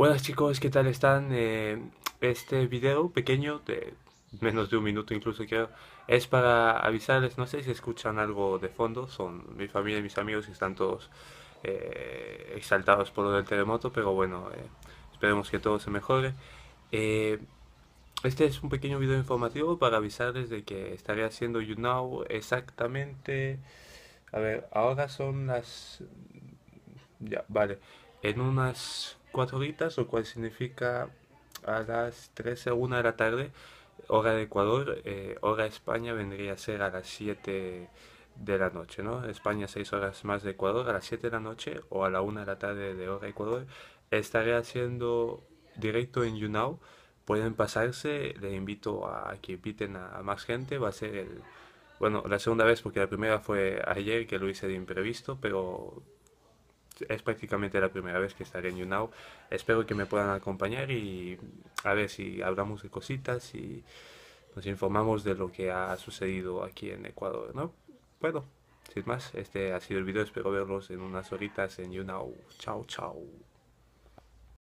Buenas chicos, ¿qué tal están? Eh, este video pequeño, de menos de un minuto incluso creo, es para avisarles, no sé si escuchan algo de fondo, son mi familia y mis amigos que están todos eh, exaltados por lo del terremoto, pero bueno, eh, esperemos que todo se mejore. este es un pequeño video informativo para avisarles de que estaré haciendo You Now exactamente, a ver, ahora son las... Ya, vale, en unas horitas, lo cual significa a las 13, 1 de la tarde, hora de Ecuador, eh, hora España vendría a ser a las 7 de la noche, ¿no? España 6 horas más de Ecuador, a las 7 de la noche o a la 1 de la tarde de hora Ecuador, estaré haciendo directo en YouNow, pueden pasarse, les invito a que inviten a, a más gente, va a ser el... Bueno, la segunda vez porque la primera fue ayer que lo hice de imprevisto, pero es prácticamente la primera vez que estaré en YouNow. Espero que me puedan acompañar y a ver si hablamos de cositas y nos informamos de lo que ha sucedido aquí en Ecuador, ¿no? Bueno, sin más, este ha sido el video. Espero verlos en unas horitas en YouNow. Chao, chao.